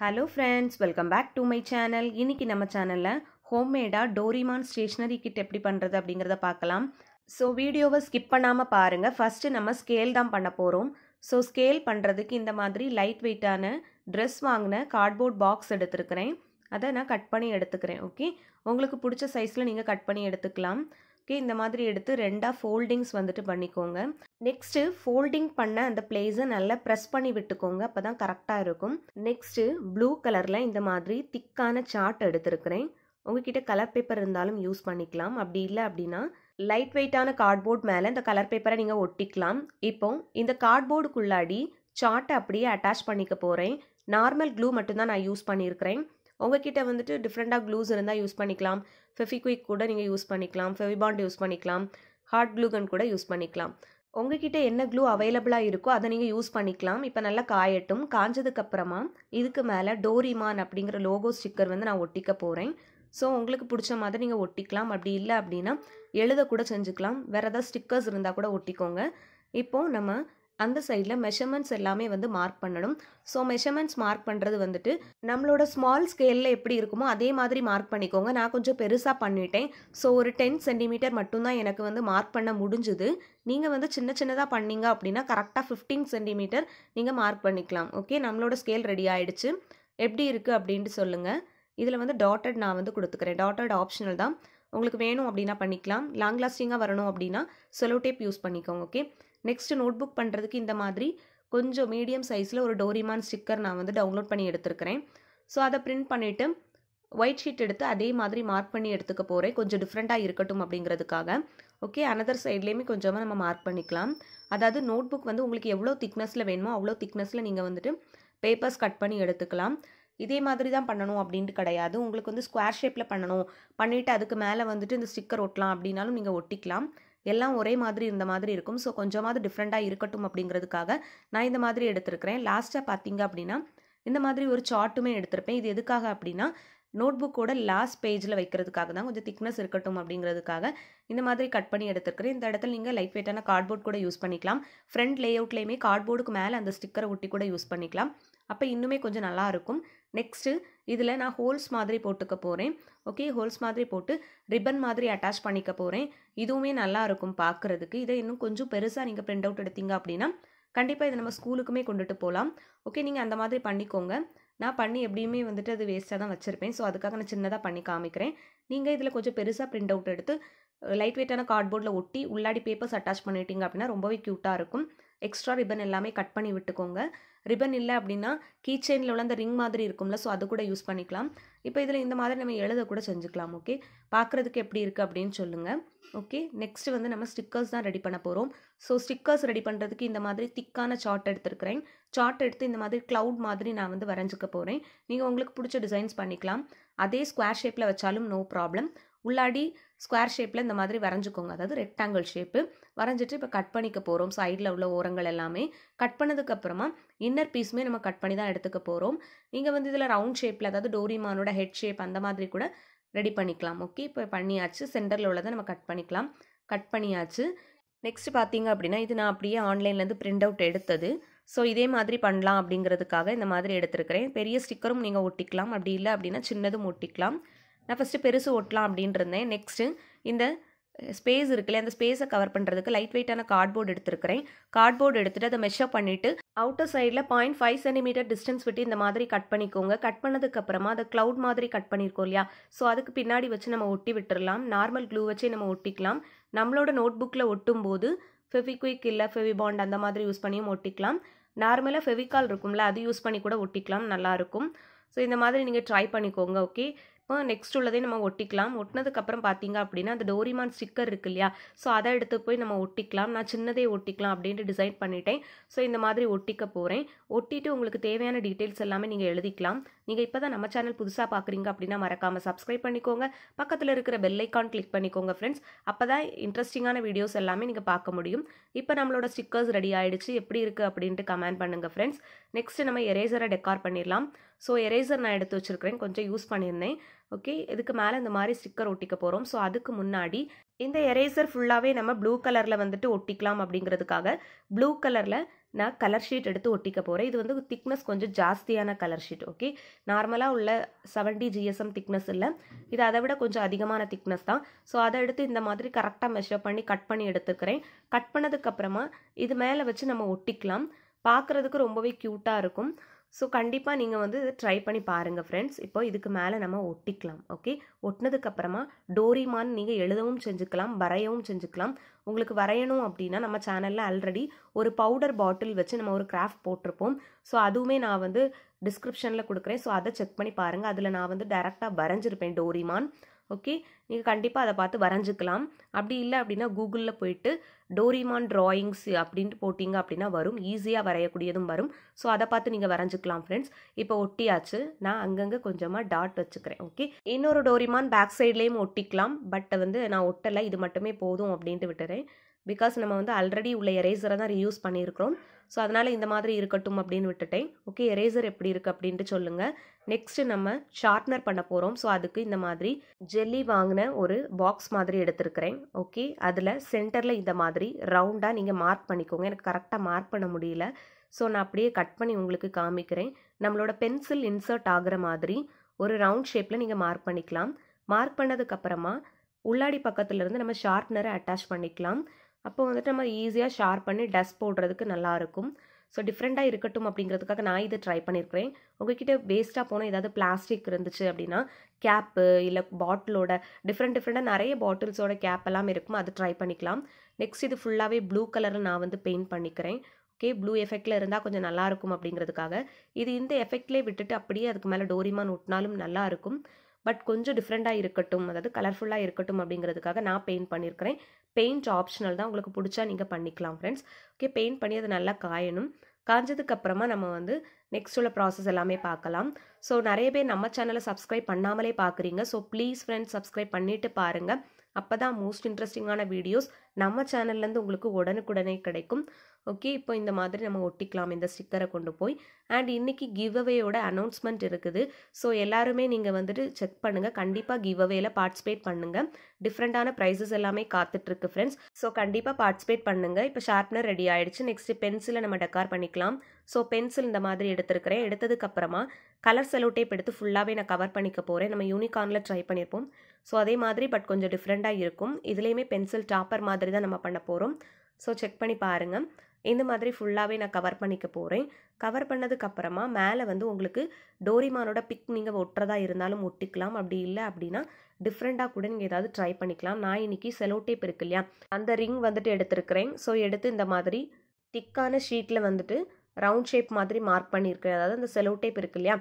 hello friends welcome back to my channel இன்னைக்கு நம்ம சேனலில் ஹோம்மேடாக டோரிமான் ஸ்டேஷ்னரி கிட் எப்படி பண்ணுறது அப்படிங்கிறத பார்க்கலாம் ஸோ வீடியோவை ஸ்கிப் பண்ணாமல் பாருங்கள் ஃபஸ்ட்டு நம்ம ஸ்கேல் தான் பண்ண போகிறோம் ஸோ ஸ்கேல் பண்ணுறதுக்கு இந்த மாதிரி லைட் வெயிட்டான ட்ரெஸ் வாங்கின கார்ட்போர்ட் பாக்ஸ் எடுத்துருக்கிறேன் அதை நான் கட் பண்ணி எடுத்துக்கிறேன் ஓகே உங்களுக்கு பிடிச்ச சைஸில் நீங்கள் கட் பண்ணி எடுத்துக்கலாம் ஓகே இந்த மாதிரி எடுத்து ரெண்டாக ஃபோல்டிங்ஸ் வந்துட்டு பண்ணிக்கோங்க நெக்ஸ்ட்டு ஃபோல்டிங் பண்ண அந்த பிளேஸை நல்லா ப்ரெஸ் பண்ணி விட்டுக்கோங்க அப்போ தான் கரெக்டாக இருக்கும் நெக்ஸ்ட்டு ப்ளூ கலரில் இந்த மாதிரி திக்கான சார்ட் எடுத்துருக்கிறேன் உங்ககிட்ட கலர் பேப்பர் இருந்தாலும் யூஸ் பண்ணிக்கலாம் அப்படி இல்லை அப்படின்னா லைட் வெயிட்டான கார்ட்போர்ட் மேலே இந்த கலர் பேப்பரை நீங்கள் ஒட்டிக்கலாம் இப்போ இந்த கார்ட்போர்டுக்குள்ளாடி சார்ட்டை அப்படியே அட்டாச் பண்ணிக்க போகிறேன் நார்மல் க்ளூ மட்டும்தான் நான் யூஸ் பண்ணியிருக்கிறேன் உங்ககிட்ட வந்துட்டு டிஃப்ரெண்ட்டாக க்ளூஸ் இருந்தால் யூஸ் பண்ணிக்கலாம் ஃபெஃபிக்விக் கூட நீங்கள் யூஸ் பண்ணிக்கலாம் ஃபெவிபாண்ட் யூஸ் பண்ணிக்கலாம் ஹார்ட் க்ளூகன் கூட யூஸ் பண்ணிக்கலாம் உங்ககிட்ட என்ன க்ளூ அவைலபிளாக இருக்கோ அதை நீங்கள் யூஸ் பண்ணிக்கலாம் இப்போ நல்லா காயட்டும் காஞ்சதுக்கப்புறமா இதுக்கு மேலே டோரிமான் அப்படிங்கிற லோகோ ஸ்டிக்கர் வந்து நான் ஒட்டிக்க போகிறேன் ஸோ உங்களுக்கு பிடிச்ச மாதிரி நீங்கள் ஒட்டிக்கலாம் அப்படி இல்லை அப்படின்னா எழுதக்கூட செஞ்சுக்கலாம் வேறு ஏதாவது ஸ்டிக்கர்ஸ் இருந்தால் கூட ஒட்டிக்கோங்க இப்போது நம்ம அந்த சைடில் மெஷர்மெண்ட்ஸ் எல்லாமே வந்து மார்க் பண்ணணும் ஸோ மெஷர்மெண்ட்ஸ் மார்க் பண்ணுறது வந்துட்டு நம்மளோட ஸ்மால் ஸ்கேலில் எப்படி இருக்குமோ அதே மாதிரி மார்க் பண்ணிக்கோங்க நான் கொஞ்சம் பெருசாக பண்ணிட்டேன் ஸோ ஒரு டென் சென்டிமீட்டர் மட்டும்தான் எனக்கு வந்து மார்க் பண்ண முடிஞ்சுது நீங்கள் வந்து சின்ன சின்னதாக பண்ணீங்க அப்படின்னா கரெக்டாக ஃபிஃப்டீன் சென்டிமீட்டர் நீங்கள் மார்க் பண்ணிக்கலாம் ஓகே நம்மளோட ஸ்கேல் ரெடி ஆகிடுச்சு எப்படி இருக்குது அப்படின்ட்டு சொல்லுங்கள் இதில் வந்து டாட்டட் நான் வந்து கொடுத்துக்கிறேன் டாட்டட் ஆப்ஷனல் தான் உங்களுக்கு வேணும் அப்படின்னா பண்ணிக்கலாம் லாங் லாஸ்டிங்காக வரணும் அப்படின்னா செலோ டேப் யூஸ் பண்ணிக்கோங்க ஓகே நெக்ஸ்ட்டு நோட் புக் பண்ணுறதுக்கு இந்த மாதிரி கொஞ்சம் மீடியம் சைஸில் ஒரு டோரிமான் ஸ்டிக்கர் நான் வந்து டவுன்லோட் பண்ணி எடுத்துருக்கிறேன் ஸோ அதை பிரிண்ட் பண்ணிவிட்டு ஒயிட் ஷீட் எடுத்து அதே மாதிரி மார்க் பண்ணி எடுத்துக்க போகிறேன் கொஞ்சம் டிஃப்ரெண்ட்டாக இருக்கட்டும் அப்படிங்கிறதுக்காக ஓகே அனதர் சைட்லேயுமே கொஞ்சமாக நம்ம மார்க் பண்ணிக்கலாம் அதாவது நோட் புக் வந்து உங்களுக்கு எவ்வளோ திக்னஸில் வேணுமோ அவ்வளோ திக்னஸில் நீங்கள் வந்துட்டு பேப்பர்ஸ் கட் பண்ணி எடுத்துக்கலாம் இதே மாதிரி தான் பண்ணணும் அப்படின்ட்டு கிடையாது உங்களுக்கு வந்து ஸ்கொயர் ஷேப்பில் பண்ணணும் பண்ணிவிட்டு அதுக்கு மேலே வந்துட்டு இந்த ஸ்டிக்கர் ஒட்டலாம் அப்படின்னாலும் நீங்கள் ஒட்டிக்கலாம் எல்லாம் ஒரே மாதிரி இருந்த மாதிரி இருக்கும் ஸோ கொஞ்சமாவது டிஃப்ரெண்ட்டாக இருக்கட்டும் அப்படிங்கிறதுக்காக நான் இந்த மாதிரி எடுத்திருக்கிறேன் லாஸ்ட்டாக பார்த்தீங்க அப்படின்னா இந்த மாதிரி ஒரு சார்ட்டுமே எடுத்திருப்பேன் இது எதுக்காக அப்படின்னா நோட் புக்கோட லாஸ்ட் பேஜில் வைக்கிறதுக்காக தான் கொஞ்சம் திக்னஸ் இருக்கட்டும் அப்படிங்கிறதுக்காக இந்த மாதிரி கட் பண்ணி எடுத்துருக்கிறேன் இந்த இடத்துல நீங்கள் லைட் வெயிட்டான கார்ட்போர்ட் கூட யூஸ் பண்ணிக்கலாம் ஃப்ரண்ட் லே அவுட்லேயுமே கார்ட்போர்டுக்கு மேலே அந்த ஸ்டிக்கரை ஒட்டி கூட யூஸ் பண்ணிக்கலாம் அப்போ இன்னுமே கொஞ்சம் நல்லாயிருக்கும் நெக்ஸ்ட்டு இதில் நான் ஹோல்ஸ் மாதிரி போட்டுக்க போகிறேன் ஓகே ஹோல்ஸ் மாதிரி போட்டு ரிப்பன் மாதிரி அட்டாச் பண்ணிக்க போகிறேன் இதுவுமே நல்லாயிருக்கும் பார்க்குறதுக்கு இதை இன்னும் கொஞ்சம் பெருசாக நீங்கள் ப்ரிண்ட் அவுட் எடுத்தீங்க அப்படின்னா கண்டிப்பாக இதை நம்ம ஸ்கூலுக்குமே கொண்டுட்டு போகலாம் ஓகே நீங்கள் அந்த மாதிரி பண்ணிக்கோங்க நான் பண்ணி எப்படியுமே வந்துட்டு அது வேஸ்ட்டாக தான் வச்சுருப்பேன் ஸோ அதுக்காக நான் சின்னதாக பண்ணி காமிக்கிறேன் நீங்கள் இதில் கொஞ்சம் பெருசாக ப்ரிண்ட் அவுட் எடுத்து லைட் வெயிட்டான கார்ட்போர்டில் ஒட்டி உள்ளாடி பேப்பர்ஸ் அட்டாச் பண்ணிட்டீங்க அப்படின்னா ரொம்பவே க்யூட்டாக இருக்கும் எக்ஸ்ட்ரா ரிப்பன் எல்லாமே கட் பண்ணி விட்டுக்கோங்க ரிப்பன் இல்லை அப்படின்னா கீ செயினில் உள்ள அந்த ரிங் மாதிரி இருக்கும்ல ஸோ அது கூட யூஸ் பண்ணிக்கலாம் இப்போ இதில் இந்த மாதிரி நம்ம எழுத கூட செஞ்சுக்கலாம் ஓகே பார்க்குறதுக்கு எப்படி இருக்குது அப்படின்னு சொல்லுங்கள் ஓகே நெக்ஸ்ட் வந்து நம்ம ஸ்டிக்கர்ஸ் தான் ரெடி பண்ண போகிறோம் ஸோ ஸ்டிக்கர்ஸ் ரெடி பண்ணுறதுக்கு இந்த மாதிரி திக்கான சார்ட் எடுத்துருக்கிறேன் சார்ட் எடுத்து இந்த மாதிரி க்ளவுட் மாதிரி நான் வந்து வரைஞ்சிக்க போகிறேன் நீங்கள் உங்களுக்கு பிடிச்ச டிசைன்ஸ் பண்ணிக்கலாம் அதே ஸ்கொயர் ஷேப்பில் வச்சாலும் நோ ப்ராப்ளம் உள்ளாடி ஸ்கொயர் ஷேப்பில் இந்த மாதிரி வரைஞ்சிக்கோங்க அதாவது ரெக்டாங்கிள் ஷேப்பு வரைஞ்சிட்டு இப்போ கட் பண்ணிக்க போகிறோம் சைடில் உள்ள ஓரங்கள் எல்லாமே கட் பண்ணதுக்கப்புறமா இன்னர் பீஸுமே நம்ம கட் பண்ணி தான் எடுத்துக்க போகிறோம் நீங்கள் வந்து இதில் ரவுண்ட் ஷேப்பில் அதாவது டோரிமானோட ஹெட் ஷேப் அந்த மாதிரி கூட ரெடி பண்ணிக்கலாம் ஓகே இப்போ பண்ணியாச்சு சென்டரில் உள்ளதை நம்ம கட் பண்ணிக்கலாம் கட் பண்ணியாச்சு நெக்ஸ்ட் பார்த்தீங்க அப்படின்னா இது நான் அப்படியே ஆன்லைன்லேருந்து பிரிண்ட் அவுட் எடுத்தது ஸோ இதே மாதிரி பண்ணலாம் அப்படிங்கிறதுக்காக இந்த மாதிரி எடுத்துருக்கிறேன் பெரிய ஸ்டிக்கரும் நீங்கள் ஒட்டிக்கலாம் அப்படி இல்லை அப்படின்னா சின்னதும் ஒட்டிக்கலாம் நான் ஃபஸ்ட்டு பெருசு ஒட்டலாம் அப்படின்ட்டு இருந்தேன் நெக்ஸ்ட்டு இந்த ஸ்பேஸ் இருக்குல்ல அந்த ஸ்பேஸை கவர் பண்ணுறதுக்கு லைட் வெயிட்டான கார்ட்போர்டு எடுத்துருக்கிறேன் கார்ட்போர்டு எடுத்துகிட்டு அதை மெஷர் பண்ணிவிட்டு அவுட்டர் சைடில் பாயிண்ட் ஃபைவ் சென்டிமீட்டர் டிஸ்டன்ஸ் விட்டு இந்த மாதிரி கட் பண்ணிக்கோங்க கட் பண்ணதுக்கப்புறமா அதை க்ளவுட் மாதிரி கட் பண்ணியிருக்கோம் இல்லையா ஸோ அதுக்கு பின்னாடி வச்சு நம்ம ஒட்டி விட்டுடலாம் நார்மல் க்ளூ வச்சு நம்ம ஒட்டிக்கலாம் நம்மளோட நோட் புக்கில் ஒட்டும் போது ஃபெவிக்விக் இல்லை ஃபெவிபாண்ட் அந்த மாதிரி யூஸ் பண்ணியும் ஒட்டிக்கலாம் நார்மலாக ஃபெவிகால் இருக்கும்ல அது யூஸ் பண்ணி கூட ஒட்டிக்கலாம் நல்லாயிருக்கும் ஸோ இந்த மாதிரி நீங்கள் ட்ரை பண்ணிக்கோங்க ஓகே இப்போ நெக்ஸ்ட் உள்ளதே நம்ம ஒட்டிக்கலாம் ஒட்டினதுக்கப்புறம் பார்த்தீங்க அப்படின்னா அந்த டோரிமான் ஸ்டிக்கர் இருக்கு இல்லையா ஸோ அதை எடுத்து போய் நம்ம ஒட்டிக்கலாம் நான் சின்னதே ஒட்டிக்கலாம் அப்படின்ட்டு டிசைன் பண்ணிட்டேன் ஸோ இந்த மாதிரி ஒட்டிக்க போகிறேன் ஒட்டிட்டு உங்களுக்கு தேவையான டீட்டெயில்ஸ் எல்லாமே நீங்கள் எழுதிக்கலாம் நீங்கள் இப்போ தான் நம்ம சேனல் புதுசாக பார்க்குறீங்க அப்படின்னா மறக்காமல் சப்ஸ்கிரைப் பண்ணிக்கோங்க பக்கத்தில் இருக்கிற ஐக்கான் கிளிக் பண்ணிக்கோங்க ஃப்ரெண்ட்ஸ் அப்போ தான் இன்ட்ரெஸ்டிங்கான வீடியோஸ் எல்லாமே நீங்கள் பார்க்க முடியும் இப்போ நம்மளோட ஸ்டிக்கர்ஸ் ரெடி ஆகிடுச்சு எப்படி இருக்குது அப்படின்ட்டு கமெண்ட் பண்ணுங்கள் ஃப்ரெண்ட்ஸ் நெக்ஸ்ட்டு நம்ம எரேசரை டெக்கார் பண்ணிடலாம் ஸோ எரேசர் நான் எடுத்து வச்சுருக்கிறேன் கொஞ்சம் யூஸ் பண்ணியிருந்தேன் ஓகே இதுக்கு மேலே இந்த மாதிரி ஸ்டிக்கர் ஒட்டிக்க போகிறோம் ஸோ அதுக்கு முன்னாடி இந்த எரேசர் ஃபுல்லாகவே நம்ம ப்ளூ கலரில் வந்துட்டு ஒட்டிக்கலாம் அப்படிங்கிறதுக்காக ப்ளூ கலரில் நான் கலர் ஷீட் எடுத்து ஒட்டிக்க போகிறேன் இது வந்து திக்னஸ் கொஞ்சம் ஜாஸ்தியான கலர் ஷீட் ஓகே நார்மலாக உள்ள செவன்டி ஜிஎஸ்எம் திக்னஸ் இல்லை இது அதை விட கொஞ்சம் அதிகமான திக்னஸ் தான் ஸோ அதை எடுத்து இந்த மாதிரி கரெக்டாக மெஷர் பண்ணி கட் பண்ணி எடுத்துக்கிறேன் கட் பண்ணதுக்கப்புறமா இது மேலே வச்சு நம்ம ஒட்டிக்கலாம் பார்க்குறதுக்கு ரொம்பவே க்யூட்டாக இருக்கும் ஸோ கண்டிப்பாக நீங்கள் வந்து ட்ரை பண்ணி பாருங்கள் ஃப்ரெண்ட்ஸ் இப்போ இதுக்கு மேலே நம்ம ஒட்டிக்கலாம் ஓகே ஒட்டினதுக்கப்புறமா டோரிமான் நீங்கள் எழுதவும் செஞ்சுக்கலாம் வரையவும் செஞ்சுக்கலாம் உங்களுக்கு வரையணும் அப்படின்னா நம்ம சேனலில் ஆல்ரெடி ஒரு பவுடர் பாட்டில் வச்சு நம்ம ஒரு கிராஃப்ட் போட்டிருப்போம் ஸோ அதுவுமே நான் வந்து டிஸ்கிரிப்ஷனில் கொடுக்குறேன் ஸோ அதை செக் பண்ணி பாருங்கள் அதில் நான் வந்து டேரெக்டாக வரைஞ்சிருப்பேன் டோரிமான் ஓகே நீங்கள் கண்டிப்பாக அதை பார்த்து வரைஞ்சிக்கலாம் அப்படி இல்லை அப்படின்னா கூகுளில் போயிட்டு டோரிமான் ட்ராயிங்ஸ் அப்படின்ட்டு போட்டிங்க அப்படின்னா வரும் ஈஸியாக வரையக்கூடியதும் வரும் ஸோ அதை பார்த்து நீங்கள் வரைஞ்சிக்கலாம் ஃப்ரெண்ட்ஸ் இப்போ ஒட்டியாச்சு நான் அங்கங்கே கொஞ்சமாக டாட் வச்சுக்கிறேன் ஓகே இன்னொரு டோரிமான் பேக் சைட்லேயும் ஒட்டிக்கலாம் பட் வந்து நான் ஒட்டலை இது மட்டுமே போதும் அப்படின்ட்டு விட்டுறேன் பிகாஸ் நம்ம வந்து ஆல்ரெடி உள்ள எரேசரை தான் ரீயூஸ் பண்ணியிருக்கிறோம் ஸோ அதனால் இந்த மாதிரி இருக்கட்டும் அப்படின்னு விட்டுட்டேன் ஓகே எரேசர் எப்படி இருக்குது அப்படின்ட்டு சொல்லுங்கள் நெக்ஸ்ட்டு நம்ம ஷார்ப்னர் பண்ண போகிறோம் ஸோ அதுக்கு இந்த மாதிரி ஜெல்லி வாங்கின ஒரு பாக்ஸ் மாதிரி எடுத்துருக்கிறேன் ஓகே அதில் சென்டரில் இந்த மாதிரி ரவுண்டாக நீங்கள் மார்க் பண்ணிக்கோங்க எனக்கு கரெக்டாக மார்க் பண்ண முடியல ஸோ நான் அப்படியே கட் பண்ணி உங்களுக்கு காமிக்கிறேன் நம்மளோட பென்சில் இன்சர்ட் ஆகிற மாதிரி ஒரு ரவுண்ட் ஷேப்பில் நீங்கள் மார்க் பண்ணிக்கலாம் மார்க் பண்ணதுக்கப்புறமா உள்ளாடி பக்கத்துலேருந்து நம்ம ஷார்ப்னரை அட்டாச் பண்ணிக்கலாம் அப்போ வந்துட்டு நம்ம ஈஸியாக ஷார்ப் பண்ணி டஸ்ட் போடுறதுக்கு நல்லாயிருக்கும் ஸோ டிஃப்ரெண்ட்டாக இருக்கட்டும் அப்படிங்கிறதுக்காக நான் இதை ட்ரை பண்ணியிருக்கிறேன் உங்ககிட்ட வேஸ்ட்டாக போனால் ஏதாவது பிளாஸ்டிக் இருந்துச்சு அப்படின்னா கேப்பு இல்லை பாட்டிலோட டிஃப்ரெண்ட் டிஃப்ரெண்ட்டாக நிறைய பாட்டில்ஸோட கேப் எல்லாம் இருக்கும் அது ட்ரை பண்ணிக்கலாம் நெக்ஸ்ட் இது ஃபுல்லாகவே ப்ளூ கலரில் நான் வந்து பெயிண்ட் பண்ணிக்கிறேன் ஓகே ப்ளூ எஃபெக்டில் இருந்தால் கொஞ்சம் நல்லாயிருக்கும் அப்படிங்கிறதுக்காக இது இந்த எஃபெக்ட்லேயே விட்டுட்டு அப்படியே அதுக்கு மேலே டோரிமான் ஒட்டினாலும் நல்லாயிருக்கும் பட் கொஞ்சம் டிஃப்ரெண்ட்டாக இருக்கட்டும் அதாவது கலர்ஃபுல்லாக இருக்கட்டும் அப்படிங்கிறதுக்காக நான் பெயிண்ட் பண்ணியிருக்கிறேன் பெயிண்ட் ஆப்ஷனல் தான் உங்களுக்கு பிடிச்சா நீங்கள் பண்ணிக்கலாம் ஃப்ரெண்ட்ஸ் ஓகே பெயிண்ட் பண்ணி அது நல்லா காயணும் காஞ்சதுக்கப்புறமா நம்ம வந்து நெக்ஸ்ட் உள்ள ப்ராசஸ் எல்லாமே பார்க்கலாம் ஸோ நிறைய பேர் நம்ம சேனலை சப்ஸ்கிரைப் பண்ணாமலே பார்க்குறீங்க ஸோ ப்ளீஸ் ஃப்ரெண்ட்ஸ் சப்ஸ்கிரைப் பண்ணிவிட்டு பாருங்கள் அப்போ தான் மோஸ்ட் இன்ட்ரெஸ்டிங்கான வீடியோஸ் நம்ம சேனல்லேருந்து உங்களுக்கு உடனுக்குடனே கிடைக்கும் ஓகே இப்போ இந்த மாதிரி நம்ம ஒட்டிக்கலாம் இந்த ஸ்டிக்கரை கொண்டு போய் அண்ட் இன்றைக்கி கிவ் அவேயோட அனௌன்ஸ்மெண்ட் இருக்குது ஸோ எல்லாருமே நீங்கள் வந்துட்டு செக் பண்ணுங்கள் கண்டிப்பாக கிவ் அவேயில் பார்ட்டிசிபேட் பண்ணுங்கள் டிஃப்ரெண்ட்டான ப்ரைஸஸ் எல்லாமே காத்துட்ருக்கு ஃப்ரெண்ட்ஸ் ஸோ கண்டிப்பாக பார்ட்டிசிபேட் பண்ணுங்கள் இப்போ ஷார்ப்னர் ரெடி ஆகிடுச்சு நெக்ஸ்ட்டு பென்சிலை நம்ம டெக்கார் பண்ணிக்கலாம் ஸோ பென்சில் இந்த மாதிரி எடுத்துருக்கிறேன் எடுத்ததுக்கப்புறமா கலர் செலோ டேப் எடுத்து ஃபுல்லாகவே நான் கவர் பண்ணிக்க போகிறேன் நம்ம யூனிகார்னில் ட்ரை பண்ணியிருப்போம் ஸோ அதே மாதிரி பட் கொஞ்சம் டிஃப்ரெண்ட்டாக இருக்கும் இதுலேயுமே பென்சில் டாப்பர் மாதிரி தான் நம்ம பண்ண போகிறோம் ஸோ செக் பண்ணி பாருங்கள் இந்த மாதிரி ஃபுல்லாகவே நான் கவர் பண்ணிக்க போகிறேன் கவர் பண்ணதுக்கப்புறமா மேலே வந்து உங்களுக்கு டோரிமானோட பிக் நீங்கள் ஒட்டுறதா இருந்தாலும் ஒட்டிக்கலாம் அப்படி இல்லை அப்படின்னா டிஃப்ரெண்ட்டாக கூட நீங்கள் ஏதாவது ட்ரை பண்ணிக்கலாம் நான் இன்றைக்கி செலோடேப் இருக்கு இல்லையா அந்த ரிங் வந்துட்டு எடுத்துருக்குறேன் ஸோ எடுத்து இந்த மாதிரி திக்கான ஷீட்டில் வந்துட்டு ரவுண்ட் ஷேப் மாதிரி மார்க் பண்ணியிருக்கேன் அதாவது அந்த செலோடேப் இருக்கு இல்லையா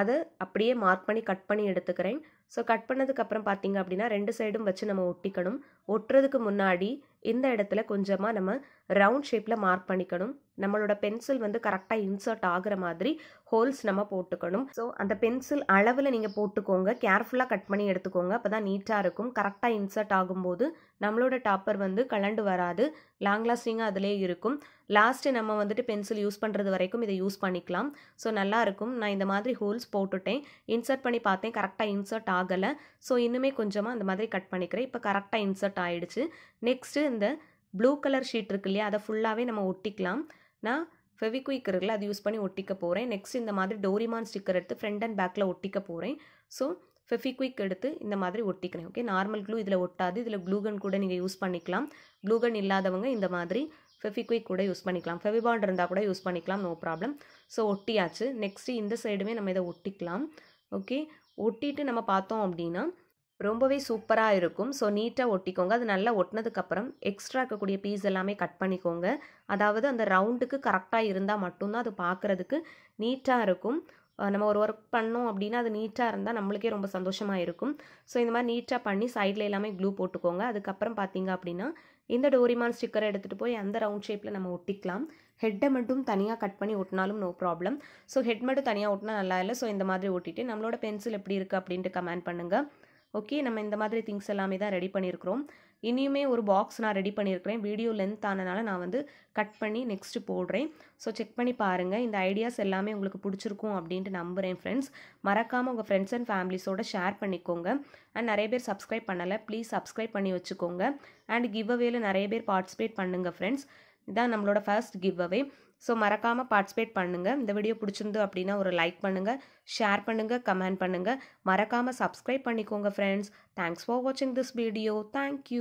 அதை அப்படியே மார்க் பண்ணி கட் பண்ணி எடுத்துக்கிறேன் ஸோ கட் பண்ணதுக்கப்புறம் பார்த்தீங்க அப்படின்னா ரெண்டு சைடும் வச்சு நம்ம ஒட்டிக்கணும் ஒட்டுறதுக்கு முன்னாடி இந்த இடத்துல கொஞ்சமாக நம்ம ரவுண்ட் ஷேப்பில் மார்க் பண்ணிக்கணும் நம்மளோட பென்சில் வந்து கரெக்டாக இன்சர்ட் ஆகுற மாதிரி ஹோல்ஸ் நம்ம போட்டுக்கணும் ஸோ அந்த பென்சில் அளவில் நீங்கள் போட்டுக்கோங்க கேர்ஃபுல்லாக கட் பண்ணி எடுத்துக்கோங்க அப்போ தான் நீட்டாக இருக்கும் கரெக்டாக இன்சர்ட் ஆகும்போது நம்மளோட டாப்பர் வந்து கலண்டு வராது லாங் லாஸ்டிங்காக அதிலே இருக்கும் லாஸ்ட்டு நம்ம வந்துட்டு பென்சில் யூஸ் பண்ணுறது வரைக்கும் இதை யூஸ் பண்ணிக்கலாம் ஸோ நல்லாயிருக்கும் நான் இந்த மாதிரி ஹோல்ஸ் போட்டுட்டேன் இன்சர்ட் பண்ணி பார்த்தேன் கரெக்டாக இன்சர்ட் ஆகலை ஸோ இன்னுமே கொஞ்சமாக அந்த மாதிரி கட் பண்ணிக்கிறேன் இப்போ கரெக்டாக இன்சர்ட் ஆகிடுச்சு நெக்ஸ்ட்டு இந்த ப்ளூ கலர் ஷீட் இருக்கு இல்லையா அதை ஃபுல்லாகவே நம்ம ஒட்டிக்கலாம் நான் ஃபெவிக்விக் இருக்குல்ல அது யூஸ் பண்ணி ஒட்டிக்க போகிறேன் நெக்ஸ்ட் இந்த மாதிரி டோரிமான் ஸ்டிக்கர் எடுத்து ஃப்ரண்ட் அண்ட் பேக்கில் ஒட்டிக்க போகிறேன் ஸோ ஃபெஃபிக்விக் எடுத்து இந்த மாதிரி ஒட்டிக்கிறேன் ஓகே நார்மல் க்ளூ இதில் ஒட்டாது இதில் க்ளூகன் கூட நீங்கள் யூஸ் பண்ணிக்கலாம் க்ளூகன் இல்லாதவங்க இந்த மாதிரி ஃபெஃபிக்விக் கூட யூஸ் பண்ணிக்கலாம் ஃபெவிபாண்ட் இருந்தால் கூட யூஸ் பண்ணிக்கலாம் நோ ப்ராப்ளம் ஸோ ஒட்டியாச்சு நெக்ஸ்ட்டு இந்த சைடுமே நம்ம இதை ஒட்டிக்கலாம் ஓகே ஒட்டிட்டு நம்ம பார்த்தோம் அப்படின்னா ரொம்பவே சூப்பராக இருக்கும் ஸோ நீட்டாக ஒட்டிக்கோங்க அது நல்லா ஒட்டினதுக்கப்புறம் எக்ஸ்ட்ரா இருக்கக்கூடிய பீஸ் எல்லாமே கட் பண்ணிக்கோங்க அதாவது அந்த ரவுண்டுக்கு கரெக்டாக இருந்தால் மட்டும்தான் அது பார்க்குறதுக்கு நீட்டாக இருக்கும் நம்ம ஒரு ஒர்க் பண்ணோம் அப்படின்னா அது நீட்டாக இருந்தால் நம்மளுக்கே ரொம்ப சந்தோஷமாக இருக்கும் ஸோ இந்த மாதிரி நீட்டாக பண்ணி சைடில் எல்லாமே க்ளூ போட்டுக்கோங்க அதுக்கப்புறம் பார்த்தீங்க அப்படின்னா இந்த டோரிமான் ஸ்டிக்கரை எடுத்துகிட்டு போய் அந்த ரவுண்ட் ஷேப்பில் நம்ம ஒட்டிக்கலாம் ஹெட்டை மட்டும் தனியாக கட் பண்ணி ஒட்டினாலும் நோ ப்ராப்ளம் ஸோ ஹெட் மட்டும் தனியாக ஒட்டினா நல்லா இல்லை ஸோ இந்த மாதிரி ஒட்டிட்டு நம்மளோட பென்சில் எப்படி இருக்குது அப்படின்ட்டு கமெண்ட் பண்ணுங்கள் ஓகே நம்ம இந்த மாதிரி திங்ஸ் எல்லாமே தான் ரெடி பண்ணியிருக்கிறோம் இனியுமே ஒரு பாக்ஸ் நான் ரெடி பண்ணியிருக்கிறேன் வீடியோ லென்த் ஆனனால நான் வந்து கட் பண்ணி நெக்ஸ்ட்டு போடுறேன் ஸோ செக் பண்ணி பாருங்கள் இந்த ஐடியாஸ் எல்லாமே உங்களுக்கு பிடிச்சிருக்கும் அப்படின்ட்டு நம்புகிறேன் ஃப்ரெண்ட்ஸ் மறக்காமல் உங்கள் ஃப்ரெண்ட்ஸ் அண்ட் ஃபேமிலிஸோட ஷேர் பண்ணிக்கோங்க அண்ட் நிறைய பேர் சப்ஸ்கிரைப் பண்ணலை ப்ளீஸ் சப்ஸ்கிரைப் பண்ணி வச்சுக்கோங்க அண்ட் கிவ் அவேல நிறைய பேர் பார்ட்டிசிபேட் பண்ணுங்கள் ஃப்ரெண்ட்ஸ் இதான் நம்மளோட ஃபர்ஸ்ட் கிவ் அவே ஸோ மறக்காமல் பார்ட்டிசிபேட் பண்ணுங்கள் இந்த வீடியோ பிடிச்சிருந்து அப்படின்னா ஒரு லைக் பண்ணுங்கள் ஷேர் பண்ணுங்கள் கமெண்ட் பண்ணுங்கள் மறக்காமல் சப்ஸ்கிரைப் பண்ணிக்கோங்க ஃப்ரெண்ட்ஸ் தேங்க்ஸ் ஃபார் வாட்சிங் திஸ் வீடியோ தேங்க்யூ